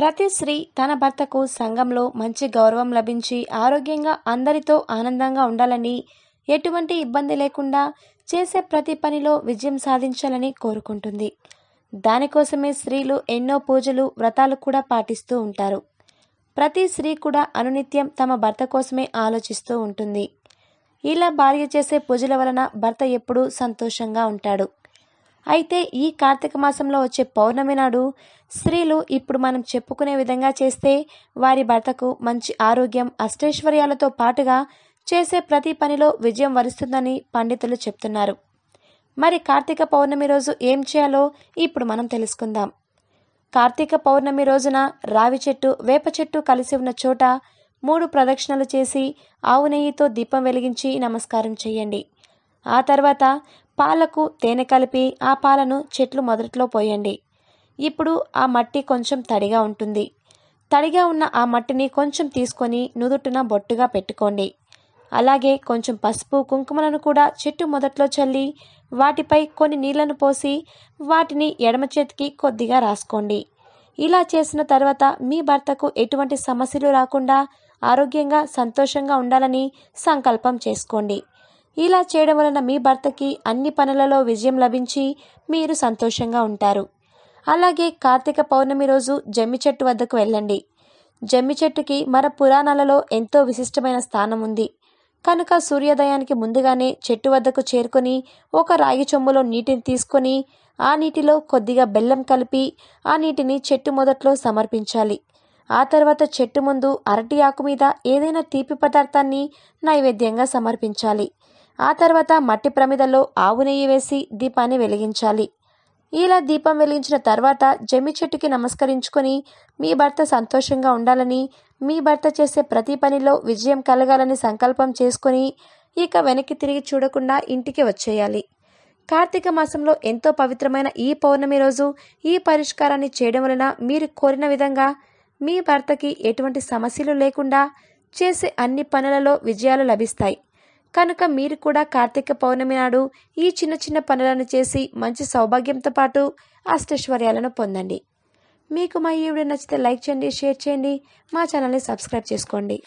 ప్రతి స్త్రీ తన భర్తకు సంఘంలో మంచి గౌరవం లభించి ఆరోగ్యంగా అందరితో ఆనందంగా ఉండాలని ఎటువంటి ఇబ్బంది లేకుండా చేసే ప్రతి పనిలో విజయం సాధించాలని కోరుకుంటుంది దానికోసమే స్త్రీలు ఎన్నో పూజలు వ్రతాలు కూడా పాటిస్తూ ఉంటారు ప్రతి స్త్రీ కూడా అనునిత్యం తమ భర్త కోసమే ఆలోచిస్తూ ఉంటుంది ఇలా భార్య చేసే పూజల వలన భర్త ఎప్పుడూ సంతోషంగా ఉంటాడు అయితే ఈ కార్తీక మాసంలో వచ్చే పౌర్ణమి నాడు స్త్రీలు ఇప్పుడు మనం చెప్పుకునే విధంగా చేస్తే వారి భర్తకు మంచి ఆరోగ్యం అష్టైశ్వర్యాలతో పాటుగా చేసే ప్రతి పనిలో విజయం వరిస్తుందని పండితులు చెప్తున్నారు మరి కార్తీక పౌర్ణమి రోజు ఏం చేయాలో ఇప్పుడు మనం తెలుసుకుందాం కార్తీక పౌర్ణమి రోజున రావి చెట్టు వేప చెట్టు కలిసి ఉన్న చోట మూడు ప్రదక్షిణలు చేసి ఆవు నెయ్యితో దీపం వెలిగించి నమస్కారం చేయండి ఆ తర్వాత పాలకు తేనె కలిపి ఆ పాలను చెట్లు మొదట్లో పోయండి ఇప్పుడు ఆ మట్టి కొంచెం తడిగా ఉంటుంది తడిగా ఉన్న ఆ మట్టిని కొంచెం తీసుకొని నుదుటిన బొట్టుగా పెట్టుకోండి అలాగే కొంచెం పసుపు కుంకుమలను కూడా చెట్టు మొదట్లో చల్లి వాటిపై కొన్ని నీళ్లను పోసి వాటిని ఎడమ చేతికి కొద్దిగా రాసుకోండి ఇలా చేసిన తర్వాత మీ భర్తకు ఎటువంటి సమస్యలు రాకుండా ఆరోగ్యంగా సంతోషంగా ఉండాలని సంకల్పం చేసుకోండి ఇలా చేయడం వలన మీ భర్తకి అన్ని పనులలో విజయం లభించి మీరు సంతోషంగా ఉంటారు అలాగే కార్తీక పౌర్ణమి రోజు జమ్మి చెట్టు వద్దకు వెళ్ళండి జమ్మి చెట్టుకి మన పురాణాలలో ఎంతో విశిష్టమైన స్థానం ఉంది కనుక సూర్యోదయానికి ముందుగానే చెట్టు వద్దకు చేరుకొని ఒక రాగి చొమ్ములో నీటిని తీసుకొని ఆ నీటిలో కొద్దిగా బెల్లం కలిపి ఆ నీటిని చెట్టు మొదట్లో సమర్పించాలి ఆ తర్వాత చెట్టు ముందు అరటి ఆకు మీద ఏదైనా తీపి పదార్థాన్ని నైవేద్యంగా సమర్పించాలి ఆ తర్వాత మట్టి ప్రమిదలో ఆవు నెయ్యి వేసి దీపాన్ని వెలిగించాలి ఇలా దీపం వెలిగించిన తర్వాత జమ్మి చెట్టుకి నమస్కరించుకొని మీ భర్త సంతోషంగా ఉండాలని మీ భర్త చేసే ప్రతి పనిలో విజయం కలగాలని సంకల్పం చేసుకొని ఇక వెనక్కి తిరిగి చూడకుండా ఇంటికి వచ్చేయాలి కార్తీక మాసంలో ఎంతో పవిత్రమైన ఈ పౌర్ణమి రోజు ఈ పరిష్కారాన్ని చేయడం వలన మీరు కోరిన విధంగా మీ భర్తకి ఎటువంటి సమస్యలు లేకుండా చేసే అన్ని పనులలో విజయాలు లభిస్తాయి కనుక మీరు కూడా కార్తీక పౌర్ణమి నాడు ఈ చిన్న చిన్న పనులను చేసి మంచి సౌభాగ్యంతో పాటు అష్టైశ్వర్యాలను పొందండి మీకు మా ఈ వీడియో నచ్చితే లైక్ చేయండి షేర్ చేయండి మా ఛానల్ని సబ్స్క్రైబ్ చేసుకోండి